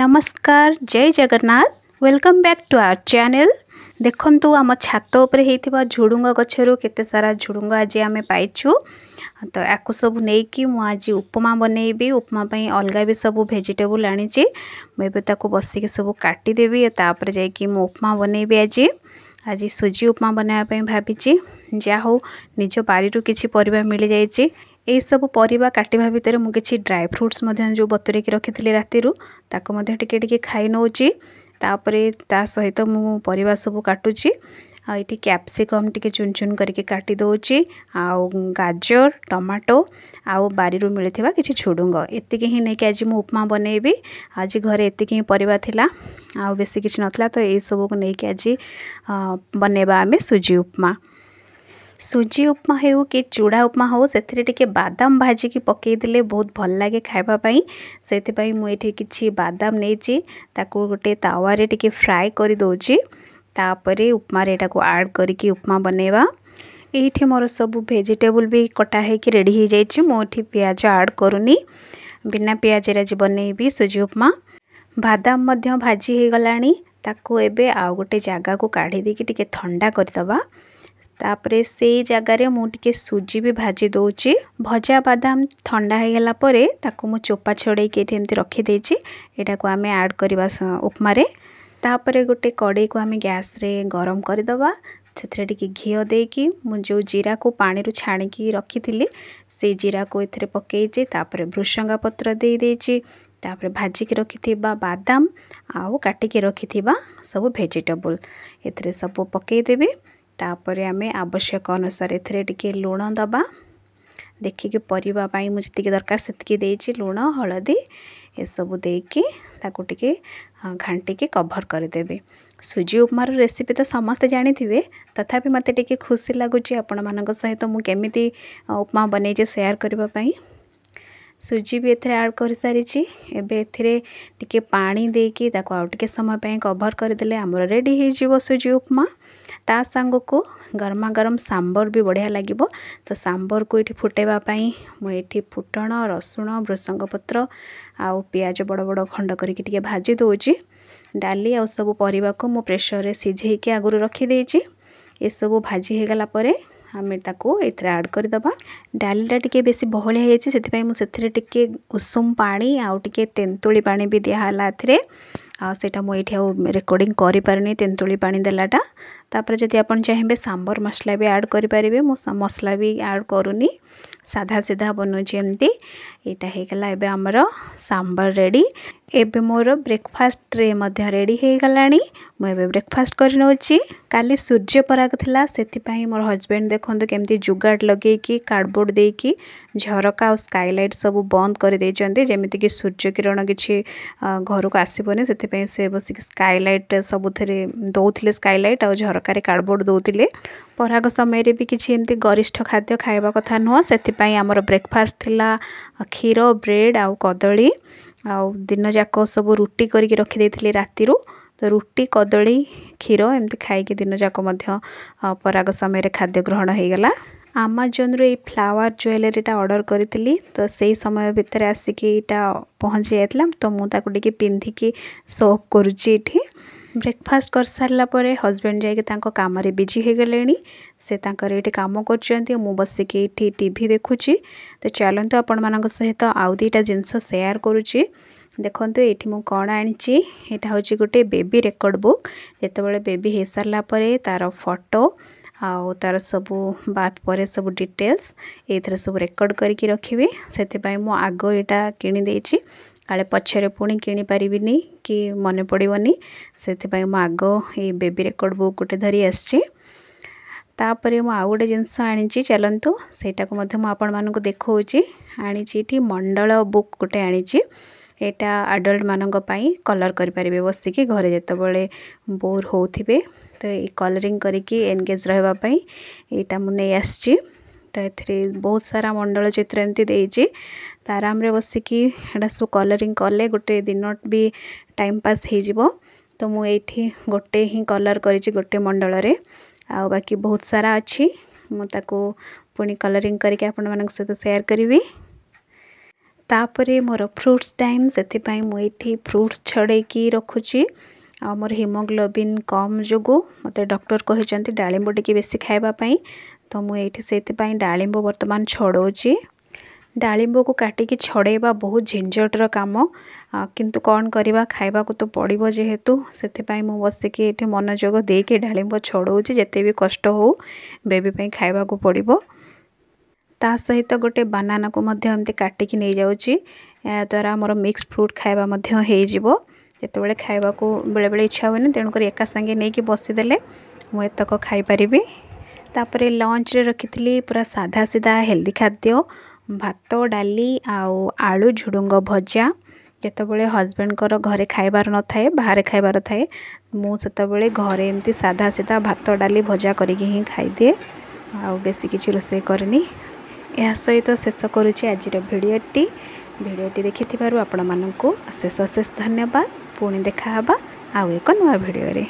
ନମସ୍କାର ଜୟ Jagannath welcome back to our channel ଦେଖନ୍ତୁ ଆମ ଛାତ ଉପରେ ହେଇଥିବା ଝୁଡ଼ୁଙ୍ଗ ଗଛରୁ କେତେ ସାରା ଝୁଡ଼ୁଙ୍ଗ ଆଜି ଆମେ ପାଇଛୁ ତ ୟାକୁ ସବୁ ନେଇକି ମୁଁ ଆଜି ଉପମା ବନେଇବି ଉପମା ପାଇଁ ଅଲଗା ବି ସବୁ ଭେଜିଟେବୁଲ୍ ଆଣିଛି ମୁଁ ଏବେ ତାକୁ ବସିକି ସବୁ କାଟିଦେବି ତା'ପରେ ଯାଇକି ମୁଁ ଉପମା ବନେଇବି ଆଜି ଆଜି ସୁଜି ଉପମା ବନେଇବା ପାଇଁ ଭାବିଛି ଯାହା ହଉ ନିଜ ବାରିରୁ କିଛି ପରିବା ମିଳିଯାଇଛି ଏହିସବୁ ପରିବା କାଟିବା ଭିତରେ ମୁଁ କିଛି ଡ୍ରାଏ ଫ୍ରୁଟ୍ସ ମଧ୍ୟ ଯେଉଁ ବତୁରେଇକି ରଖିଥିଲି ରାତିରୁ ତାକୁ ମଧ୍ୟ ଟିକେ ଟିକେ ଖାଇ ନେଉଛି ତାପରେ ତା ସହିତ ମୁଁ ପରିବା ସବୁ କାଟୁଛି ଆଉ ଏଠି କ୍ୟାପ୍ସିକମ୍ ଟିକେ ଚୁନ ଚୁନ କରିକି କାଟି ଦେଉଛି ଆଉ ଗାଜର ଟମାଟୋ ଆଉ ବାରିରୁ ମିଳିଥିବା କିଛି ଝୁଡ଼ୁଙ୍ଗ ଏତିକି ହିଁ ନେଇକି ଆଜି ମୁଁ ଉପମା ବନେଇବି ଆଜି ଘରେ ଏତିକି ହିଁ ପରିବା ଥିଲା ଆଉ ବେଶୀ କିଛି ନଥିଲା ତ ଏଇସବୁକୁ ନେଇକି ଆଜି ବନେଇବା ଆମେ ସୁଜି ଉପମା ସୁଜି ଉପମା ହେଉ କି ଚୁଡ଼ା ଉପମା ହେଉ ସେଥିରେ ଟିକେ ବାଦାମ ଭାଜିକି ପକାଇଦେଲେ ବହୁତ ଭଲ ଲାଗେ ଖାଇବା ପାଇଁ ସେଥିପାଇଁ ମୁଁ ଏଠି କିଛି ବାଦାମ ନେଇଛି ତାକୁ ଗୋଟେ ତାୱାରେ ଟିକେ ଫ୍ରାଏ କରିଦେଉଛି ତାପରେ ଉପମାରେ ଏଟାକୁ ଆଡ଼୍ କରିକି ଉପମା ବନେଇବା ଏଇଠି ମୋର ସବୁ ଭେଜିଟେବୁଲ୍ ବି କଟା ହେଇକି ରେଡ଼ି ହେଇଯାଇଛି ମୁଁ ଏଠି ପିଆଜ ଆଡ଼୍ କରୁନି ବିନା ପିଆଜରେ ଆଜି ବନେଇବି ସୁଜି ଉପମା ବାଦାମ ମଧ୍ୟ ଭାଜି ହେଇଗଲାଣି ତାକୁ ଏବେ ଆଉ ଗୋଟେ ଜାଗାକୁ କାଢ଼ି ଦେଇକି ଟିକେ ଥଣ୍ଡା କରିଦେବା ତାପରେ ସେଇ ଜାଗାରେ ମୁଁ ଟିକେ ସୁଜି ବି ଭାଜି ଦେଉଛି ଭଜା ବାଦାମ ଥଣ୍ଡା ହୋଇଗଲା ପରେ ତାକୁ ମୁଁ ଚୋପା ଛଡ଼େଇକି ଏଠି ଏମିତି ରଖିଦେଇଛି ଏଇଟାକୁ ଆମେ ଆଡ଼୍ କରିବା ଉପମାରେ ତାପରେ ଗୋଟେ କଡ଼େଇକୁ ଆମେ ଗ୍ୟାସ୍ରେ ଗରମ କରିଦେବା ସେଥିରେ ଟିକିଏ ଘିଅ ଦେଇକି ମୁଁ ଯେଉଁ ଜିରାକୁ ପାଣିରୁ ଛାଣିକି ରଖିଥିଲି ସେଇ ଜିରାକୁ ଏଥିରେ ପକାଇଛି ତାପରେ ଭୃଷଙ୍ଗା ପତ୍ର ଦେଇଦେଇଛି ତାପରେ ଭାଜିକି ରଖିଥିବା ବାଦାମ ଆଉ କାଟିକି ରଖିଥିବା ସବୁ ଭେଜିଟେବୁଲ ଏଥିରେ ସବୁ ପକାଇଦେବି तापर आम आवश्यक अनुसार एके लुण दबा देखिक पर मुझे दरकार से लुण हलदी ये सबू देखिए घाटिके कभर करदेवि सुजी उपमार रेसीपी तो समस्त समस्ते जाथे तथापि मत खुशी लगुच आपण मान सहित मुझे केमी उपमा बनई सेयार करने ସୁଜି ବି ଏଥିରେ ଆଡ଼୍ କରିସାରିଛି ଏବେ ଏଥିରେ ଟିକେ ପାଣି ଦେଇକି ତାକୁ ଆଉ ଟିକେ ସମୟ ପାଇଁ କଭର୍ କରିଦେଲେ ଆମର ରେଡ଼ି ହୋଇଯିବ ସୁଜି ଉପମା ତା ସାଙ୍ଗକୁ ଗରମା ଗରମ ସାମ୍ବର ବି ବଢ଼ିଆ ଲାଗିବ ତ ସାମ୍ବରକୁ ଏଠି ଫୁଟେଇବା ପାଇଁ ମୁଁ ଏଠି ଫୁଟଣ ରସୁଣ ଭୃଷଙ୍ଗ ପତ୍ର ଆଉ ପିଆଜ ବଡ଼ ବଡ଼ ଖଣ୍ଡ କରିକି ଟିକେ ଭାଜି ଦେଉଛି ଡାଲି ଆଉ ସବୁ ପରିବାକୁ ମୁଁ ପ୍ରେସର୍ରେ ସିଝେଇକି ଆଗରୁ ରଖିଦେଇଛି ଏସବୁ ଭାଜି ହୋଇଗଲା ପରେ ଆମେ ତାକୁ ଏଥିରେ ଆଡ଼୍ କରିଦେବା ଡାଲିଟା ଟିକେ ବେଶୀ ବହଳିଆ ହେଇଛି ସେଥିପାଇଁ ମୁଁ ସେଥିରେ ଟିକେ ଉଷୁମ ପାଣି ଆଉ ଟିକେ ତେନ୍ତୁଳି ପାଣି ବି ଦିଆହେଲା ଏଥିରେ ଆଉ ସେଇଟା ମୁଁ ଏଇଠି ଆଉ ରେକର୍ଡ଼ିଂ କରିପାରିନି ତେନ୍ତୁଳି ପାଣି ଦେଲାଟା ତାପରେ ଯଦି ଆପଣ ଚାହିଁବେ ସାମ୍ବର ମସଲା ବି ଆଡ଼୍ କରିପାରିବେ ମୁଁ ମସଲା ବି ଆଡ଼୍ କରୁନି ସାଧା ସିଧା ବନାଉଛି ଏମିତି ଏଇଟା ହେଇଗଲା ଏବେ ଆମର ସାମ୍ବର ରେଡ଼ି ଏବେ ମୋର ବ୍ରେକଫାଷ୍ଟ ଟ୍ରେ ମଧ୍ୟ ରେଡ଼ି ହେଇଗଲାଣି ମୁଁ ଏବେ ବ୍ରେକଫାଷ୍ଟ କରିନେଉଛି କାଲି ସୂର୍ଯ୍ୟପରାଗ ଥିଲା ସେଥିପାଇଁ ମୋର ହଜବେଣ୍ଡ ଦେଖନ୍ତୁ କେମିତି ଜୁଗାଡ଼ ଲଗେଇକି କାର୍ଡ଼ବୋର୍ଡ଼ ଦେଇକି ଝରକା ଆଉ ସ୍କାଇଲାଇଟ୍ ସବୁ ବନ୍ଦ କରିଦେଇଛନ୍ତି ଯେମିତିକି ସୂର୍ଯ୍ୟକିରଣ କିଛି ଘରକୁ ଆସିବନି ସେଥିପାଇଁ ସେ ବସିକି ସ୍କାଇଲାଇଟ୍ ସବୁଥିରେ ଦେଉଥିଲେ ସ୍କାଇଲାଇଟ୍ ଆଉ ଝରକାରେ କାର୍ଡ଼ବୋର୍ଡ଼ ଦେଉଥିଲେ ପରାଗ ସମୟରେ ବି କିଛି ଏମିତି ଗରିଷ୍ଠ ଖାଦ୍ୟ ଖାଇବା କଥା ନୁହଁ ସେଥିପାଇଁ ଆମର ବ୍ରେକଫାଷ୍ଟ ଥିଲା କ୍ଷୀର ବ୍ରେଡ଼୍ ଆଉ କଦଳୀ ଆଉ ଦିନଯାକ ସବୁ ରୁଟି କରିକି ରଖିଦେଇଥିଲି ରାତିରୁ ତ ରୁଟି କଦଳୀ କ୍ଷୀର ଏମିତି ଖାଇକି ଦିନଯାକ ମଧ୍ୟ ପରାଗ ସମୟରେ ଖାଦ୍ୟ ଗ୍ରହଣ ହୋଇଗଲା ଆମାଜନ୍ରୁ ଏଇ ଫ୍ଲାୱାର୍ ଜୁଏଲେରୀଟା ଅର୍ଡ଼ର୍ କରିଥିଲି ତ ସେଇ ସମୟ ଭିତରେ ଆସିକି ଏଇଟା ପହଞ୍ଚି ଯାଇଥିଲା ତ ମୁଁ ତାକୁ ଟିକେ ପିନ୍ଧିକି ସୋପ୍ କରୁଛି ଏଇଠି ବ୍ରେକଫାଷ୍ଟ କରିସାରିଲା ପରେ ହଜବେଣ୍ଡ ଯାଇକି ତାଙ୍କ କାମରେ ବିଜି ହୋଇଗଲେଣି ସେ ତାଙ୍କର ଏଇଠି କାମ କରୁଛନ୍ତି ମୁଁ ବସିକି ଏଇଠି ଟି ଭି ଦେଖୁଛି ତ ଚାଲନ୍ତୁ ଆପଣମାନଙ୍କ ସହିତ ଆଉ ଦୁଇଟା ଜିନିଷ ସେୟାର କରୁଛି ଦେଖନ୍ତୁ ଏଇଠି ମୁଁ କ'ଣ ଆଣିଛି ଏଇଟା ହେଉଛି ଗୋଟେ ବେବି ରେକର୍ଡ଼ ବୁକ୍ ଯେତେବେଳେ ବେବି ହୋଇସାରିଲା ପରେ ତା'ର ଫଟୋ ଆଉ ତା'ର ସବୁ ବାଥ୍ ପରେ ସବୁ ଡିଟେଲ୍ସ ଏଇଥିରେ ସବୁ ରେକର୍ଡ଼ କରିକି ରଖିବି ସେଥିପାଇଁ ମୁଁ ଆଗ ଏଇଟା କିଣିଦେଇଛି କାଳେ ପଛରେ ପୁଣି କିଣିପାରିବିନି କି ମନେ ପଡ଼ିବନି ସେଥିପାଇଁ ମୁଁ ଆଗ ଏଇ ବେବି ରେକର୍ଡ଼ ବୁକ୍ ଗୋଟେ ଧରି ଆସିଛି ତାପରେ ମୁଁ ଆଉ ଗୋଟେ ଜିନିଷ ଆଣିଛି ଚାଲନ୍ତୁ ସେଇଟାକୁ ମଧ୍ୟ ମୁଁ ଆପଣମାନଙ୍କୁ ଦେଖାଉଛି ଆଣିଛି ଏଠି ମଣ୍ଡଳ ବୁକ୍ ଗୋଟେ ଆଣିଛି ଏଇଟା ଆଡ଼ଲ୍ଟମାନଙ୍କ ପାଇଁ କଲର୍ କରିପାରିବେ ବସିକି ଘରେ ଯେତେବେଳେ ବୋର୍ ହେଉଥିବେ ତ ଏଇ କଲରିଂ କରିକି ଏନ୍ଗେଜ୍ ରହିବା ପାଇଁ ଏଇଟା ମୁଁ ନେଇ ଆସିଛି ତ ଏଥିରେ ବହୁତ ସାରା ମଣ୍ଡଳ ଚିତ୍ର ଏମିତି ଦେଇଛି ତ ଆରାମରେ ବସିକି ଏଇଟା ସବୁ କଲରିଂ କଲେ ଗୋଟେ ଦିନ ବି ଟାଇମ୍ ପାସ୍ ହେଇଯିବ ତ ମୁଁ ଏଇଠି ଗୋଟେ ହିଁ କଲର୍ କରିଛି ଗୋଟେ ମଣ୍ଡଳରେ ଆଉ ବାକି ବହୁତ ସାରା ଅଛି ମୁଁ ତାକୁ ପୁଣି କଲରିଂ କରିକି ଆପଣମାନଙ୍କ ସହିତ ସେୟାର କରିବି ତାପରେ ମୋର ଫ୍ରୁଟ୍ସ ଟାଇମ୍ ସେଥିପାଇଁ ମୁଁ ଏଇଠି ଫ୍ରୁଟ୍ସ ଛଡ଼େଇକି ରଖୁଛି ଆଉ ମୋର ହିମୋଗ୍ଲୋବିନ୍ କମ୍ ଯୋଗୁଁ ମୋତେ ଡକ୍ଟର କହିଛନ୍ତି ଡାଳିମ୍ବ ଟିକେ ବେଶୀ ଖାଇବା ପାଇଁ ତ ମୁଁ ଏଇଠି ସେଇଥିପାଇଁ ଡାଳିମ୍ବ ବର୍ତ୍ତମାନ ଛଡ଼ଉଛି ଡାଳିମ୍ବକୁ କାଟିକି ଛଡ଼େଇବା ବହୁତ ଝିଞ୍ଜଟର କାମ କିନ୍ତୁ କ'ଣ କରିବା ଖାଇବାକୁ ତ ପଡ଼ିବ ଯେହେତୁ ସେଥିପାଇଁ ମୁଁ ବସିକି ଏଠି ମନୋଯୋଗ ଦେଇକି ଡାଳିମ୍ବ ଛଡ଼ଉଛି ଯେତେ ବି କଷ୍ଟ ହେଉ ବେବି ପାଇଁ ଖାଇବାକୁ ପଡ଼ିବ ତା ସହିତ ଗୋଟେ ବାନାନାକୁ ମଧ୍ୟ ଏମିତି କାଟିକି ନେଇଯାଉଛି ଏହାଦ୍ୱାରା ଆମର ମିକ୍ସ ଫ୍ରୁଟ୍ ଖାଇବା ମଧ୍ୟ ହେଇଯିବ ଯେତେବେଳେ ଖାଇବାକୁ ବେଳେବେଳେ ଇଚ୍ଛା ହୁଏନି ତେଣୁକରି ଏକା ସାଙ୍ଗେ ନେଇକି ବସିଦେଲେ ମୁଁ ଏତକ ଖାଇପାରିବି ତାପରେ ଲଞ୍ଚରେ ରଖିଥିଲି ପୁରା ସାଧା ସିଧା ହେଲ୍ଦି ଖାଦ୍ୟ ଭାତ ଡାଲି ଆଉ ଆଳୁ ଝୁଡ଼ୁଙ୍ଗ ଭଜା ଯେତେବେଳେ ହଜବେଣ୍ଡଙ୍କର ଘରେ ଖାଇବାର ନଥାଏ ବାହାରେ ଖାଇବାର ଥାଏ ମୁଁ ସେତେବେଳେ ଘରେ ଏମିତି ସାଧା ସିଧା ଭାତ ଡାଲି ଭଜା କରିକି ହିଁ ଖାଇଦିଏ ଆଉ ବେଶୀ କିଛି ରୋଷେଇ କରିନି ଏହା ସହିତ ଶେଷ କରୁଛି ଆଜିର ଭିଡ଼ିଓଟି ଭିଡ଼ିଓଟି ଦେଖିଥିବାରୁ ଆପଣମାନଙ୍କୁ ଅଶେଷ ଅଶେଷ ଧନ୍ୟବାଦ ପୁଣି ଦେଖାହେବା ଆଉ ଏକ ନୂଆ ଭିଡ଼ିଓରେ